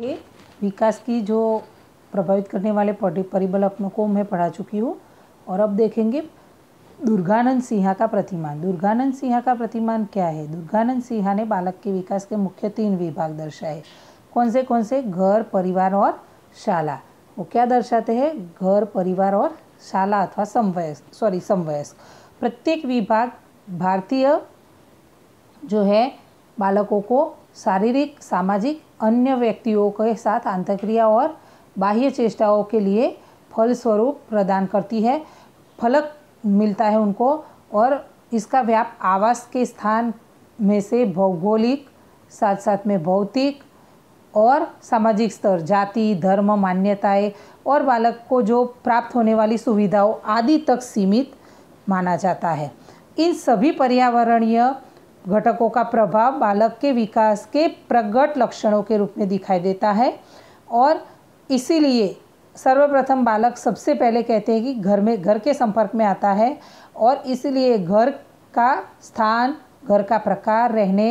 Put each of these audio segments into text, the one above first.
ये विकास की जो प्रभावित करने वाले परिबल अपनों को मैं पढ़ा चुकी हूँ और अब देखेंगे दुर्गानंद सिंहा का प्रतिमान दुर्गानंद सिंहा का प्रतिमान क्या है दुर्गानंद सिंहा ने बालक के विकास के मुख्य तीन विभाग दर्शाए कौन से कौन से घर परिवार और शाला वो क्या दर्शाते हैं घर परिवार और शाला अथवा समवयस्क सॉरी समवयस्क प्रत्येक विभाग भारतीय जो है बालकों को शारीरिक सामाजिक अन्य व्यक्तियों के साथ अंतक्रिया और बाह्य चेष्टाओं के लिए फल स्वरूप प्रदान करती है फलक मिलता है उनको और इसका व्याप आवास के स्थान में से भौगोलिक साथ साथ में भौतिक और सामाजिक स्तर जाति धर्म मान्यताएं और बालक को जो प्राप्त होने वाली सुविधाओं आदि तक सीमित माना जाता है इन सभी पर्यावरणीय घटकों का प्रभाव बालक के विकास के प्रगट लक्षणों के रूप में दिखाई देता है और इसीलिए सर्वप्रथम बालक सबसे पहले कहते हैं कि घर में घर के संपर्क में आता है और इसलिए घर का स्थान घर का प्रकार रहने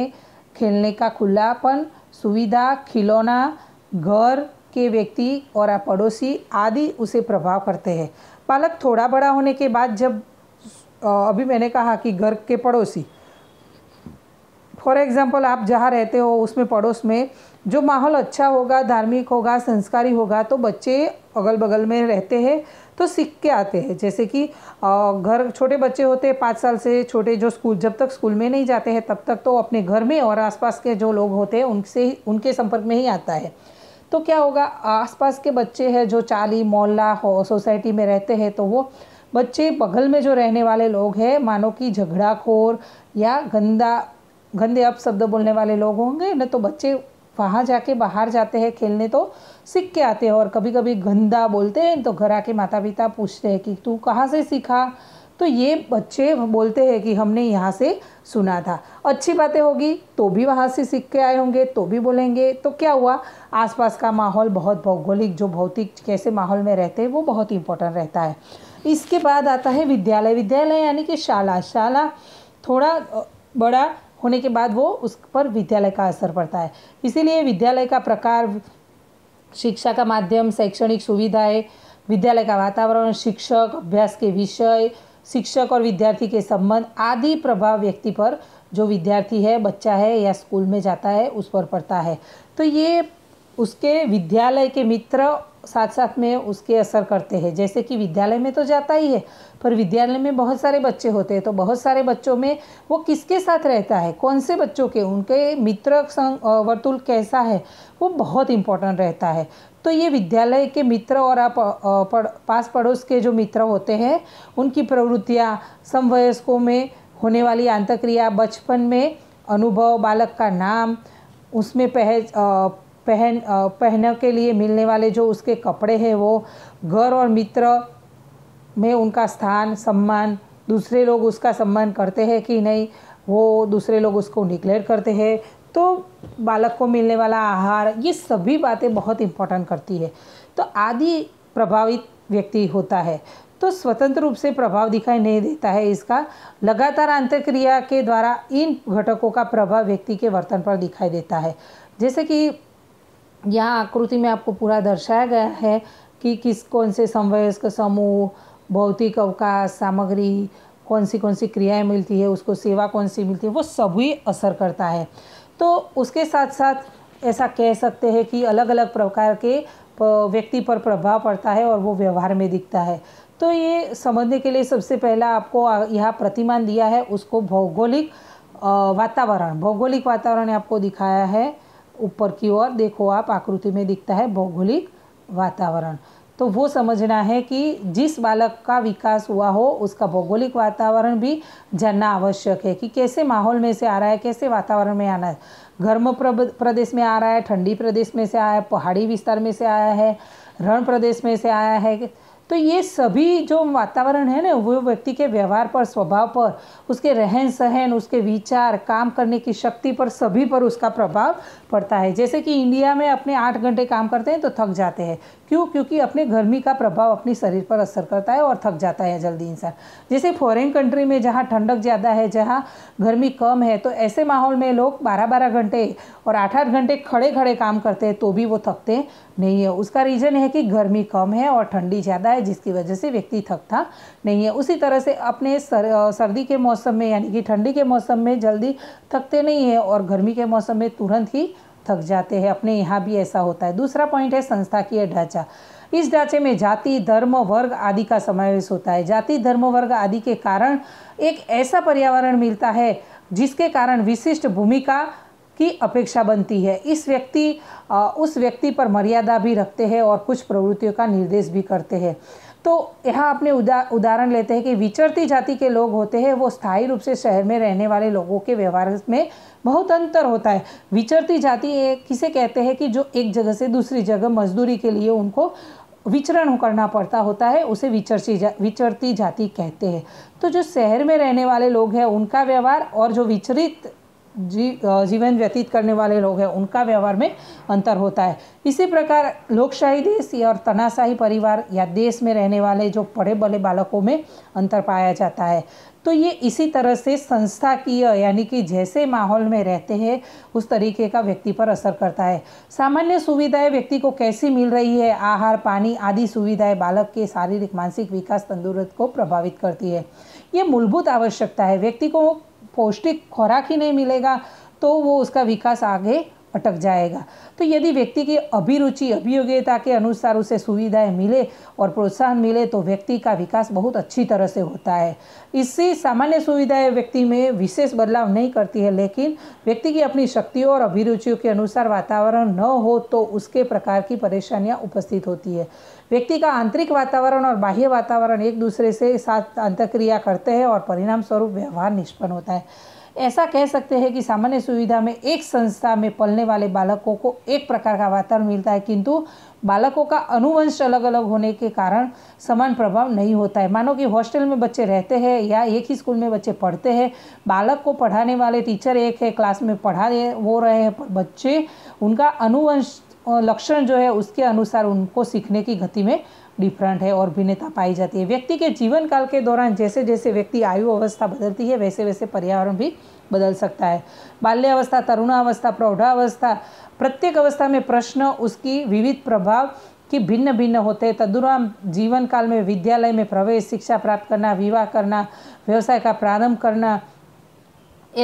खेलने का खुलापन सुविधा खिलौना घर के व्यक्ति और पड़ोसी आदि उसे प्रभाव करते हैं बालक थोड़ा बड़ा होने के बाद जब अभी मैंने कहा कि घर के पड़ोसी फॉर एग्ज़ाम्पल आप जहाँ रहते हो उसमें पड़ोस में जो माहौल अच्छा होगा धार्मिक होगा संस्कारी होगा तो बच्चे अगल बगल में रहते हैं तो सीख के आते हैं जैसे कि घर छोटे बच्चे होते हैं पाँच साल से छोटे जो स्कूल जब तक स्कूल में नहीं जाते हैं तब तक तो अपने घर में और आसपास के जो लोग होते हैं उनसे उनके संपर्क में ही आता है तो क्या होगा आसपास के बच्चे हैं जो चाली मोहल्ला हो सोसाइटी में रहते हैं तो वो बच्चे बगल में जो रहने वाले लोग हैं मानो कि झगड़ाखोर या गंदा गंदे अप शब्द बोलने वाले लोग होंगे न तो बच्चे वहाँ जाके बाहर जाते हैं खेलने तो सीख के आते हैं और कभी कभी गंदा बोलते हैं तो घर आके माता पिता पूछते हैं कि तू कहाँ से सीखा तो ये बच्चे बोलते हैं कि हमने यहाँ से सुना था अच्छी बातें होगी तो भी वहाँ से सीख के आए होंगे तो भी बोलेंगे तो क्या हुआ आसपास का माहौल बहुत भौगोलिक जो भौतिक कैसे माहौल में रहते हैं वो बहुत इंपॉर्टेंट रहता है इसके बाद आता है विद्यालय विद्यालय यानी कि शाला शाला थोड़ा बड़ा होने के बाद वो उस पर विद्यालय का असर पड़ता है इसीलिए विद्यालय का प्रकार शिक्षा का माध्यम शैक्षणिक सुविधाएं विद्यालय का वातावरण शिक्षक अभ्यास के विषय शिक्षक और विद्यार्थी के संबंध आदि प्रभाव व्यक्ति पर जो विद्यार्थी है बच्चा है या स्कूल में जाता है उस पर पड़ता है तो ये उसके विद्यालय के मित्र साथ साथ में उसके असर करते हैं जैसे कि विद्यालय में तो जाता ही है पर विद्यालय में बहुत सारे बच्चे होते हैं तो बहुत सारे बच्चों में वो किसके साथ रहता है कौन से बच्चों के उनके मित्र संग वर्तुल कैसा है वो बहुत इम्पोर्टेंट रहता है तो ये विद्यालय के मित्र और आप पड़, पास पड़ोस के जो मित्र होते हैं उनकी प्रवृत्तियाँ समवयस्कों में होने वाली आंतक्रिया बचपन में अनुभव बालक का नाम उसमें पहच पहन पहनने के लिए मिलने वाले जो उसके कपड़े हैं वो घर और मित्र में उनका स्थान सम्मान दूसरे लोग उसका सम्मान करते हैं कि नहीं वो दूसरे लोग उसको डिक्लेयर करते हैं तो बालक को मिलने वाला आहार ये सभी बातें बहुत इम्पोर्टेंट करती है तो आदि प्रभावित व्यक्ति होता है तो स्वतंत्र रूप से प्रभाव दिखाई नहीं देता है इसका लगातार अंतक्रिया के द्वारा इन घटकों का प्रभाव व्यक्ति के वर्तन पर दिखाई देता है जैसे कि यहाँ आकृति में आपको पूरा दर्शाया गया है कि किस कौन से समवयस्क समूह भौतिक अवकाश सामग्री कौन सी कौन सी क्रियाएं मिलती है उसको सेवा कौन सी मिलती है वो सभी असर करता है तो उसके साथ साथ ऐसा कह सकते हैं कि अलग अलग प्रकार के व्यक्ति पर प्रभाव पड़ता है और वो व्यवहार में दिखता है तो ये समझने के लिए सबसे पहला आपको यहाँ प्रतिमान दिया है उसको भौगोलिक वातावरण भौगोलिक वातावरण आपको दिखाया है ऊपर की ओर देखो आप आकृति में दिखता है भौगोलिक वातावरण तो वो समझना है कि जिस बालक का विकास हुआ हो उसका भौगोलिक वातावरण भी जानना आवश्यक है कि कैसे माहौल में से आ रहा है कैसे वातावरण में आना है गर्म प्रदेश में आ रहा है ठंडी प्रदेश में से आया है पहाड़ी विस्तार में से आया है रण प्रदेश में से आया है तो ये सभी जो वातावरण है ना वो व्यक्ति के व्यवहार पर स्वभाव पर उसके रहन सहन उसके विचार काम करने की शक्ति पर सभी पर उसका प्रभाव पड़ता है जैसे कि इंडिया में अपने आठ घंटे काम करते हैं तो थक जाते हैं क्यों क्योंकि अपने गर्मी का प्रभाव अपने शरीर पर असर करता है और थक जाता है जल्दी इंसान जैसे फॉरेन कंट्री में जहाँ ठंडक ज़्यादा है जहाँ गर्मी कम है तो ऐसे माहौल में लोग बारह बारह घंटे और आठ आठ घंटे खड़े खड़े काम करते हैं तो भी वो थकते नहीं है उसका रीज़न है कि गर्मी कम है और ठंडी ज़्यादा है है जिसकी वजह से व्यक्ति थकता नहीं है उसी तरह से अपने सर, सर्दी के मौसम में यानी कि ठंडी के मौसम में जल्दी थकते नहीं है और गर्मी के मौसम में तुरंत ही थक जाते हैं अपने यहाँ भी ऐसा होता है दूसरा पॉइंट है संस्था की ढांचा इस ढांचे में जाति धर्म वर्ग आदि का समावेश होता है जाति धर्म वर्ग आदि के कारण एक ऐसा पर्यावरण मिलता है जिसके कारण विशिष्ट भूमिका की अपेक्षा बनती है इस व्यक्ति उस व्यक्ति पर मर्यादा भी रखते हैं और कुछ प्रवृत्तियों का निर्देश भी करते हैं तो यहाँ अपने उदा उदाहरण लेते हैं कि विचरती जाति के लोग होते हैं वो स्थायी रूप से शहर में रहने वाले लोगों के व्यवहार में बहुत अंतर होता है विचरती जाति किसे कहते हैं कि जो एक जगह से दूसरी जगह मजदूरी के लिए उनको विचरण करना पड़ता होता है उसे विचरती जा विचरती जाति कहते हैं तो जो शहर में रहने वाले लोग हैं उनका व्यवहार और जो विचरित जी जीवन व्यतीत करने वाले लोग हैं उनका व्यवहार में अंतर होता है इसी प्रकार लोकशाही देश और तनाशाही परिवार या देश में रहने वाले जो पढ़े बले बालकों में अंतर पाया जाता है तो ये इसी तरह से संस्था की यानी कि जैसे माहौल में रहते हैं उस तरीके का व्यक्ति पर असर करता है सामान्य सुविधाएं व्यक्ति को कैसी मिल रही है आहार पानी आदि सुविधाएं बालक के शारीरिक मानसिक विकास तंदुरुस्त को प्रभावित करती है ये मूलभूत आवश्यकता है व्यक्ति को पौष्टिक खुराक ही नहीं मिलेगा तो वो उसका विकास आगे अटक जाएगा तो यदि व्यक्ति की अभिरुचि अभियोग्यता के अनुसार उसे सुविधाएं मिले और प्रोत्साहन मिले तो व्यक्ति का विकास बहुत अच्छी तरह से होता है इससे सामान्य सुविधाएं व्यक्ति में विशेष बदलाव नहीं करती है लेकिन व्यक्ति की अपनी शक्तियों और अभिरुचियों के अनुसार वातावरण न हो तो उसके प्रकार की परेशानियाँ उपस्थित होती है व्यक्ति का आंतरिक वातावरण और बाह्य वातावरण एक दूसरे से साथ अंतक्रिया करते हैं और परिणाम स्वरूप व्यवहार निष्पन्न होता है ऐसा कह सकते हैं कि सामान्य सुविधा में एक संस्था में पलने वाले बालकों को एक प्रकार का वातावरण मिलता है किंतु बालकों का अनुवंश अलग अलग होने के कारण समान प्रभाव नहीं होता है मानो कि हॉस्टल में बच्चे रहते हैं या एक ही स्कूल में बच्चे पढ़ते हैं बालक को पढ़ाने वाले टीचर एक है क्लास में पढ़ा रहे वो रहे हैं पर बच्चे उनका अनुवंश लक्षण जो है उसके अनुसार उनको सीखने की गति में डिफरेंट है और भिन्नता पाई जाती है व्यक्ति के जीवन काल के दौरान जैसे जैसे व्यक्ति आयु अवस्था बदलती है वैसे वैसे पर्यावरण भी बदल सकता है बाल्यावस्था तरुणावस्था प्रौढ़ावस्था प्रत्येक अवस्था में प्रश्न उसकी विविध प्रभाव की भिन्न भिन्न होते हैं तदुराम जीवन काल में विद्यालय में प्रवेश शिक्षा प्राप्त करना विवाह करना व्यवसाय का प्रारंभ करना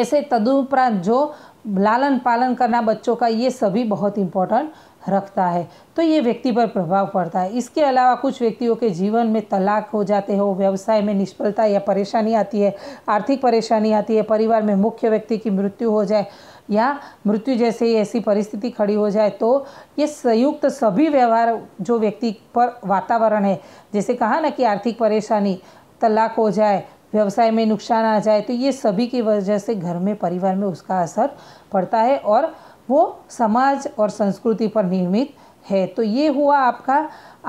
ऐसे तदुपरांत जो लालन पालन करना बच्चों का ये सभी बहुत इम्पोर्टेंट रखता है तो ये व्यक्ति पर प्रभाव पड़ता है इसके अलावा कुछ व्यक्तियों के जीवन में तलाक हो जाते हो व्यवसाय में निष्फलता या परेशानी आती है आर्थिक परेशानी आती है परिवार में मुख्य व्यक्ति की मृत्यु हो जाए या मृत्यु जैसे ही ऐसी परिस्थिति खड़ी हो जाए तो ये संयुक्त सभी व्यवहार जो व्यक्ति पर वातावरण है जैसे कहा ना कि आर्थिक परेशानी तलाक हो जाए व्यवसाय में नुकसान आ जाए तो ये सभी की वजह से घर में परिवार में उसका असर पड़ता है और वो समाज और संस्कृति पर निर्मित है तो ये हुआ आपका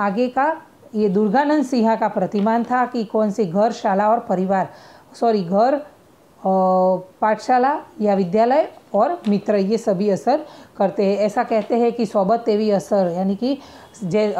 आगे का ये दुर्गानंद सिंहा का प्रतिमान था कि कौन से घर शाला और परिवार सॉरी घर पाठशाला या विद्यालय और मित्र ये सभी असर करते हैं ऐसा कहते हैं कि सोबत तेवी असर यानी कि जै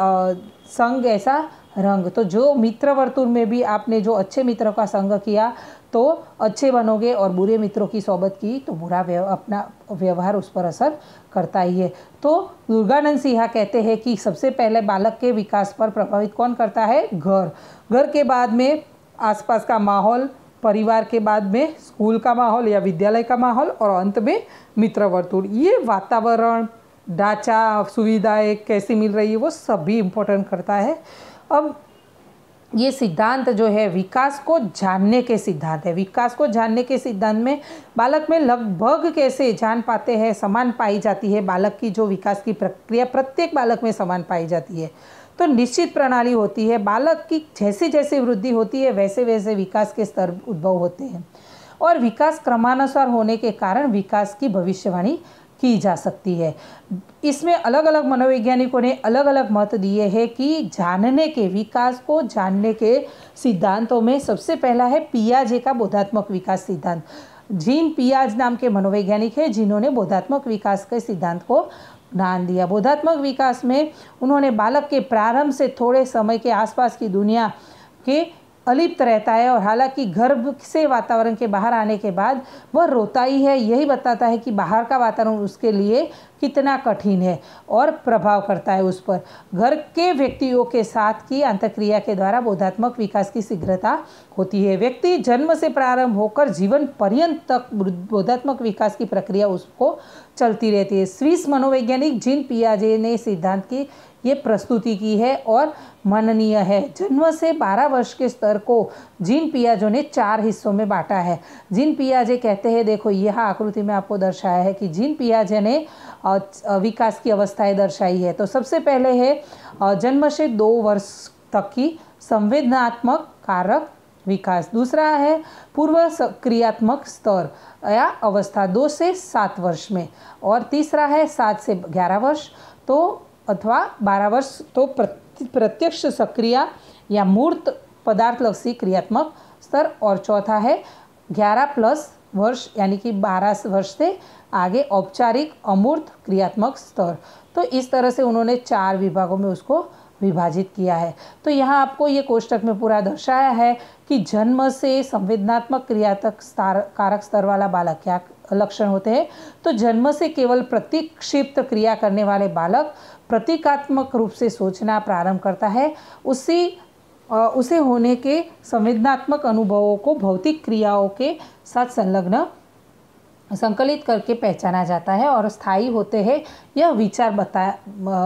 संग ऐसा रंग तो जो मित्र वर्तुल में भी आपने जो अच्छे मित्रों का संग किया तो अच्छे बनोगे और बुरे मित्रों की सोबत की तो बुरा व्यव, अपना व्यवहार उस पर असर करता ही है तो दुर्गानंद सिंहा कहते हैं कि सबसे पहले बालक के विकास पर प्रभावित कौन करता है घर घर के बाद में आसपास का माहौल परिवार के बाद में स्कूल का माहौल या विद्यालय का माहौल और अंत में मित्र वर्तुल ये वातावरण ढांचा सुविधाएं कैसी मिल रही है वो सभी इम्पोर्टेंट करता है अब ये सिद्धांत जो है विकास को जानने के सिद्धांत है विकास को जानने के सिद्धांत में बालक में लगभग कैसे जान पाते हैं समान पाई जाती है बालक की जो विकास की प्रक्रिया प्रत्येक बालक में समान पाई जाती है तो निश्चित प्रणाली होती है बालक की जैसे जैसे वृद्धि होती है वैसे वैसे विकास के स्तर उद्भव होते हैं और विकास क्रमानुसार होने के कारण विकास की भविष्यवाणी की जा सकती है इसमें अलग अलग मनोवैज्ञानिकों ने अलग अलग मत दिए हैं कि जानने के विकास को जानने के सिद्धांतों में सबसे पहला है पियाजे का बोधात्मक विकास सिद्धांत जीन पियाज नाम के मनोवैज्ञानिक हैं जिन्होंने बोधात्मक विकास के सिद्धांत को ध्यान दिया बोधात्मक विकास में उन्होंने बालक के प्रारंभ से थोड़े समय के आसपास की दुनिया के अलिप्त रहता है और हालांकि गर्भ से वातावरण के बाहर आने के बाद वह रोता ही है यही बताता है कि बाहर का वातावरण उसके लिए कितना कठिन है और प्रभाव करता है उस पर घर के व्यक्तियों के साथ की अंतक्रिया के द्वारा बोधात्मक विकास की शीघ्रता होती है व्यक्ति जन्म से प्रारंभ होकर जीवन पर्यंत तक बोधात्मक विकास की प्रक्रिया उसको चलती रहती है स्विस मनोवैज्ञानिक जिन पियाजे ने सिद्धांत की ये प्रस्तुति की है और माननीय है जन्म से 12 वर्ष के स्तर को जिन पियाजो ने चार हिस्सों में बांटा है जिन पियाजे कहते हैं देखो यह आकृति में आपको दर्शाया है कि जिन पियाजे ने विकास की अवस्थाएं दर्शाई है तो सबसे पहले है जन्म से दो वर्ष तक की संवेदनात्मक कारक विकास दूसरा है पूर्व क्रियात्मक स्तर या अवस्था दो से सात वर्ष में और तीसरा है सात से ग्यारह वर्ष तो अथवा बारह वर्ष तो प्रत्यक्ष सक्रिय या मूर्त लक्षी क्रियात्मक स्तर और चौथा है ग्यारह प्लस वर्ष यानी कि 12 वर्ष से आगे औपचारिक अमूर्त क्रियात्मक स्तर तो इस तरह से उन्होंने चार विभागों में उसको विभाजित किया है तो यहाँ आपको ये कोष्टक में पूरा दर्शाया है कि जन्म से संवेदनात्मक क्रियात्मक स्तर कारक स्तर वाला बालक क्या लक्षण होते हैं तो जन्म से केवल प्रतिक्षिप्त क्रिया करने वाले बालक प्रतीकात्मक रूप से सोचना प्रारंभ करता है उसी उसे होने के संवेदनात्मक अनुभवों को भौतिक क्रियाओं के साथ संलग्न संकलित करके पहचाना जाता है और स्थायी होते हैं यह विचार बता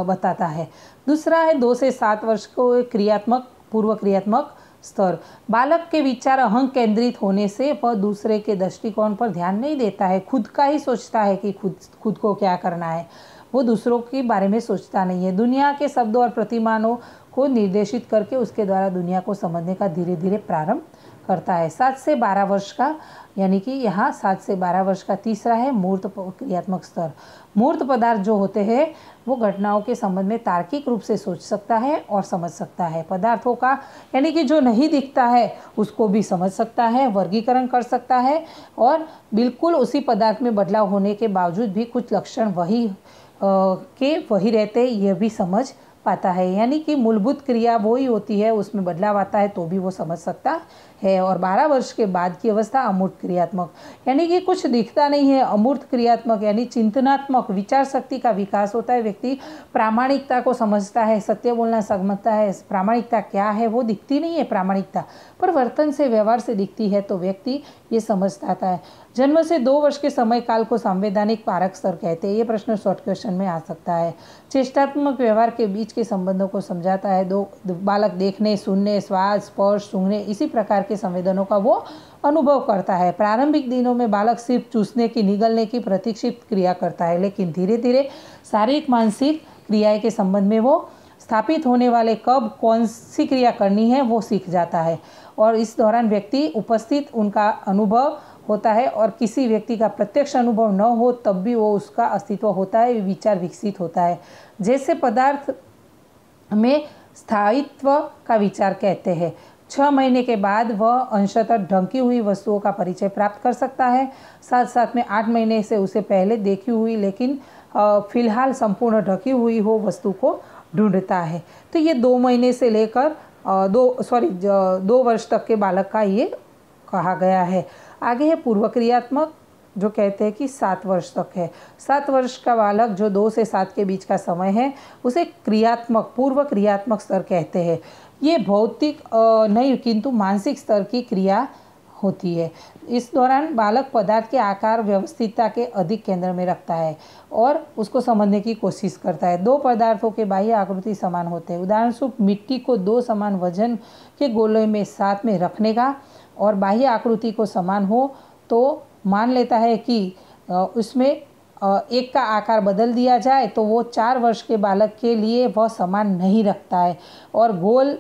बताता है दूसरा है दो से सात वर्ष को क्रियात्मक पूर्व क्रियात्मक स्तर बालक के विचार अहंग केंद्रित होने से वह दूसरे के दृष्टिकोण पर ध्यान नहीं देता है खुद का ही सोचता है कि खुद खुद को क्या करना है वो दूसरों के बारे में सोचता नहीं है दुनिया के शब्दों और प्रतिमानों को निर्देशित करके उसके द्वारा दुनिया को समझने का धीरे धीरे प्रारंभ करता है सात से बारह वर्ष का यानी कि यहाँ सात से बारह वर्ष का तीसरा है मूर्त क्रियात्मक स्तर मूर्त पदार्थ जो होते हैं वो घटनाओं के संबंध में तार्किक रूप से सोच सकता है और समझ सकता है पदार्थों का यानी कि जो नहीं दिखता है उसको भी समझ सकता है वर्गीकरण कर सकता है और बिल्कुल उसी पदार्थ में बदलाव होने के बावजूद भी कुछ लक्षण वही आ, के वही रहते यह भी समझ पाता है यानी कि मूलभूत क्रिया वो ही होती है उसमें बदलाव आता है तो भी वो समझ सकता है और बारह वर्ष के बाद की अवस्था अमूर्त क्रियात्मक यानी कि कुछ दिखता नहीं है अमूर्त क्रियात्मक यानी चिंतनात्मक विचार शक्ति का विकास होता है व्यक्ति प्रामाणिकता को समझता है सत्य बोलना समझता है प्रामाणिकता क्या है वो दिखती नहीं है प्रामाणिकता पर वर्तन से व्यवहार से दिखती है तो व्यक्ति ये समझ पाता है जन्म से दो वर्ष के समय काल को संवैधानिक पारक स्तर कहते हैं ये प्रश्न शॉर्ट क्वेश्चन में आ सकता है चेष्टात्मक व्यवहार के बीच के संबंधों को समझाता है दो बालक देखने सुनने स्वाद स्पर्श सूंघने इसी प्रकार के संवेदनों का वो अनुभव करता है प्रारंभिक दिनों में बालक सिर्फ चूसने की निगलने की प्रतीक्षित क्रिया करता है लेकिन धीरे धीरे शारीरिक मानसिक क्रियाएँ के संबंध में वो स्थापित होने वाले कब कौन सी क्रिया करनी है वो सीख जाता है और इस दौरान व्यक्ति उपस्थित उनका अनुभव होता है और किसी व्यक्ति का प्रत्यक्ष अनुभव न हो तब भी वो उसका अस्तित्व होता है विचार विकसित होता है जैसे पदार्थ में स्थायित्व का विचार कहते हैं छः महीने के बाद वह अंशतः ढंकी हुई वस्तुओं का परिचय प्राप्त कर सकता है साथ साथ में आठ महीने से उसे पहले देखी हुई लेकिन फिलहाल संपूर्ण ढकी हुई हो वस्तु को ढूंढता है तो ये दो महीने से लेकर दो सॉरी दो वर्ष तक के बालक का ये कहा गया है आगे है पूर्व क्रियात्मक जो कहते हैं कि सात वर्ष तक है सात वर्ष का बालक जो दो से सात के बीच का समय है उसे क्रियात्मक पूर्व क्रियात्मक स्तर कहते हैं ये भौतिक नहीं किंतु मानसिक स्तर की क्रिया होती है इस दौरान बालक पदार्थ के आकार व्यवस्थितता के अधिक केंद्र में रखता है और उसको समझने की कोशिश करता है दो पदार्थों के बाह्य आकृति समान होते हैं स्वरूप मिट्टी को दो समान वजन के गोले में साथ में रखने का और बाह्य आकृति को समान हो तो मान लेता है कि उसमें एक का आकार बदल दिया जाए तो वो चार वर्ष के बालक के लिए वह समान नहीं रखता है और गोल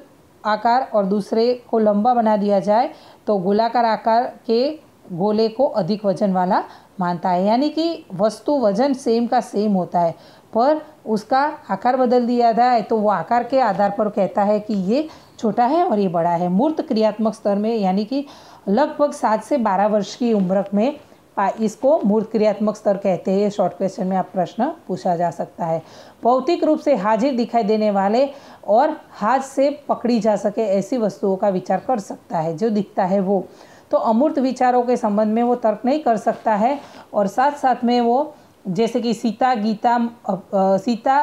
आकार और दूसरे को लंबा बना दिया जाए तो गोलाकार आकार के गोले को अधिक वजन वाला मानता है यानी कि वस्तु वजन सेम का सेम होता है पर उसका आकार बदल दिया जाए तो वो आकार के आधार पर कहता है कि ये छोटा है और ये बड़ा है मूर्त क्रियात्मक स्तर में यानी कि लगभग सात से बारह वर्ष की उम्र में इसको मूर्त क्रियात्मक स्तर कहते हैं शॉर्ट क्वेश्चन में आप प्रश्न पूछा जा सकता है भौतिक रूप से हाजिर दिखाई देने वाले और हाथ से पकड़ी जा सके ऐसी वस्तुओं का विचार कर सकता है जो दिखता है वो तो अमूर्त विचारों के संबंध में वो तर्क नहीं कर सकता है और साथ साथ में वो जैसे कि सीता गीता सीता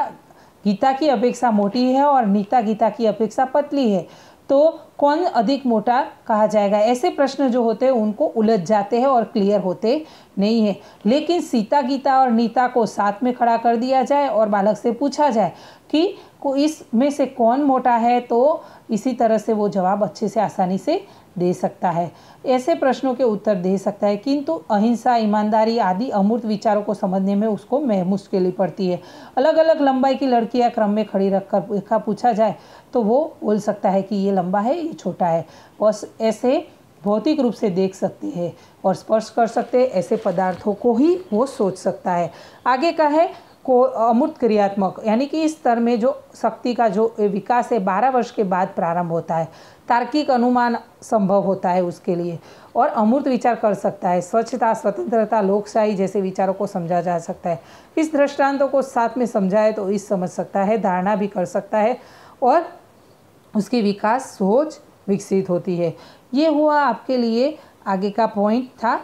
गीता की अपेक्षा मोटी है और नीता गीता की अपेक्षा पतली है तो कौन अधिक मोटा कहा जाएगा ऐसे प्रश्न जो होते हैं उनको उलझ जाते हैं और क्लियर होते नहीं है लेकिन सीता गीता और नीता को साथ में खड़ा कर दिया जाए और बालक से पूछा जाए कि इसमें से कौन मोटा है तो इसी तरह से वो जवाब अच्छे से आसानी से दे सकता है ऐसे प्रश्नों के उत्तर दे सकता है किंतु अहिंसा ईमानदारी आदि अमूर्त विचारों को समझने में उसको मुश्किल पड़ती है अलग अलग लंबाई की लड़कियाँ क्रम में खड़ी रखकर का पूछा जाए तो वो बोल सकता है कि ये लंबा है ये छोटा है बस ऐसे भौतिक रूप से देख सकते हैं और स्पर्श कर सकते हैं ऐसे पदार्थों को ही वो सोच सकता है आगे का है को अमूर्त क्रियात्मक यानी कि इस स्तर में जो शक्ति का जो विकास है बारह वर्ष के बाद प्रारंभ होता है तार्किक अनुमान संभव होता है उसके लिए और अमूर्त विचार कर सकता है स्वच्छता स्वतंत्रता लोकशाही जैसे विचारों को समझा जा सकता है इस दृष्टांतों को साथ में समझाए तो इस समझ सकता है धारणा भी कर सकता है और उसकी विकास सोच विकसित होती है ये हुआ आपके लिए आगे का पॉइंट था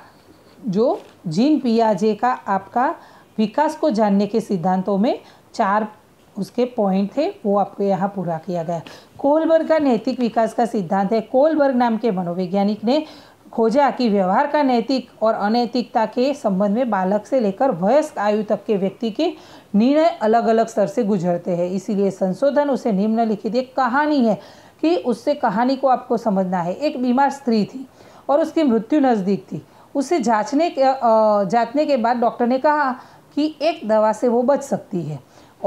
जो जीन पियाजे का आपका विकास को जानने के सिद्धांतों में चार उसके पॉइंट थे वो आपको यहाँ पूरा किया गया कोलबर्ग का नैतिक विकास का सिद्धांत है कोलबर्ग नाम के मनोवैज्ञानिक ने खोजा कि व्यवहार का नैतिक और अनैतिकता के संबंध में बालक से लेकर वयस्क आयु तक के व्यक्ति के निर्णय अलग अलग स्तर से गुजरते हैं इसीलिए संशोधन उसे निम्नलिखित एक कहानी है कि उससे कहानी को आपको समझना है एक बीमार स्त्री थी और उसकी मृत्यु नज़दीक थी उसे जांचने के जांचने के बाद डॉक्टर ने कहा कि एक दवा से वो बच सकती है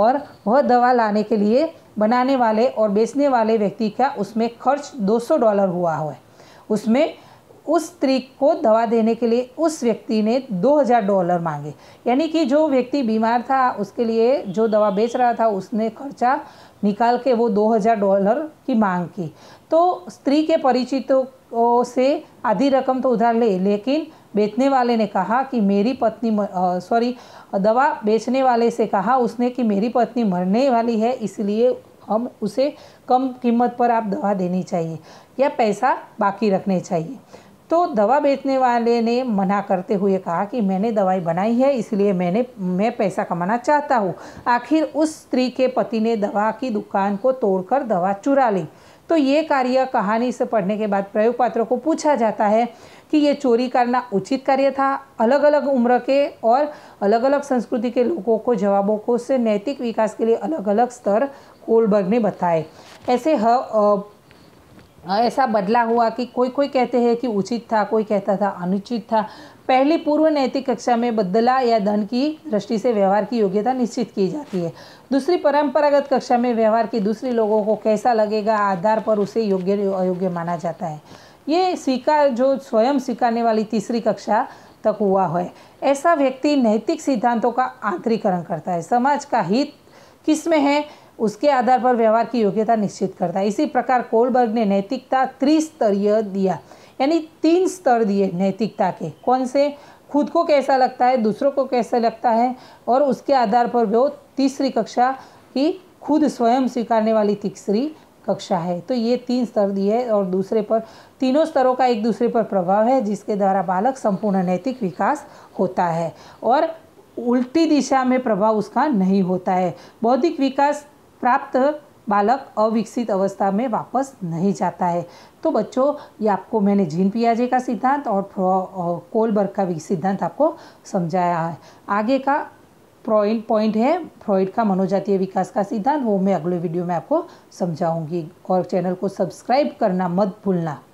और वह दवा लाने के लिए बनाने वाले और बेचने वाले व्यक्ति का उसमें खर्च 200 डॉलर हुआ है उसमें उस स्त्री को दवा देने के लिए उस व्यक्ति ने 2000 डॉलर मांगे यानी कि जो व्यक्ति बीमार था उसके लिए जो दवा बेच रहा था उसने खर्चा निकाल के वो 2000 डॉलर की मांग की तो स्त्री के परिचितों से आधी रकम तो उधार ले लेकिन बेचने वाले ने कहा कि मेरी पत्नी सॉरी दवा बेचने वाले से कहा उसने कि मेरी पत्नी मरने वाली है इसलिए हम उसे कम कीमत पर आप दवा देनी चाहिए या पैसा बाकी रखने चाहिए तो दवा बेचने वाले ने मना करते हुए कहा कि मैंने दवाई बनाई है इसलिए मैंने मैं पैसा कमाना चाहता हूँ आखिर उस स्त्री के पति ने दवा की दुकान को तोड़कर दवा चुरा ली तो ये कार्य कहानी से पढ़ने के बाद प्रयोग पात्रों को पूछा जाता है कि ये चोरी करना उचित कार्य था अलग अलग उम्र के और अलग अलग संस्कृति के लोगों को जवाबों को से नैतिक विकास के लिए अलग अलग स्तर कोलबर्ग ने बताए ऐसे ह, ऐसा बदला हुआ कि कोई कोई कहते हैं कि उचित था कोई कहता था अनुचित था पहली पूर्व नैतिक कक्षा में बदला या धन की दृष्टि से व्यवहार की योग्यता निश्चित की जाती है दूसरी परंपरागत कक्षा में व्यवहार की दूसरे लोगों को कैसा लगेगा आधार पर उसे योग्य अयोग्य माना जाता है ये स्वीकार जो स्वयं स्वीकारने वाली तीसरी कक्षा तक हुआ है ऐसा व्यक्ति नैतिक सिद्धांतों का आंतरिकरण करता है समाज का हित किस में है उसके आधार पर व्यवहार की योग्यता निश्चित करता है इसी प्रकार कोलबर्ग ने नैतिकता त्रिस्तरीय दिया यानी तीन स्तर दिए नैतिकता के कौन से खुद को कैसा लगता है दूसरों को कैसा लगता है और उसके आधार पर वो तीसरी कक्षा की खुद स्वयं स्वीकारने वाली तीसरी कक्षा है तो ये तीन स्तर दिए और दूसरे पर तीनों स्तरों का एक दूसरे पर प्रभाव है जिसके द्वारा बालक संपूर्ण नैतिक विकास होता है और उल्टी दिशा में प्रभाव उसका नहीं होता है बौद्धिक विकास प्राप्त बालक अविकसित अवस्था में वापस नहीं जाता है तो बच्चों ये आपको मैंने जीन पियाजे का सिद्धांत और कोलबर्ग का भी सिद्धांत आपको समझाया है आगे का प्रॉइंट पॉइंट है फ्रॉइड का मनोजातीय विकास का सिद्धांत वो मैं अगले वीडियो में आपको समझाऊंगी और चैनल को सब्सक्राइब करना मत भूलना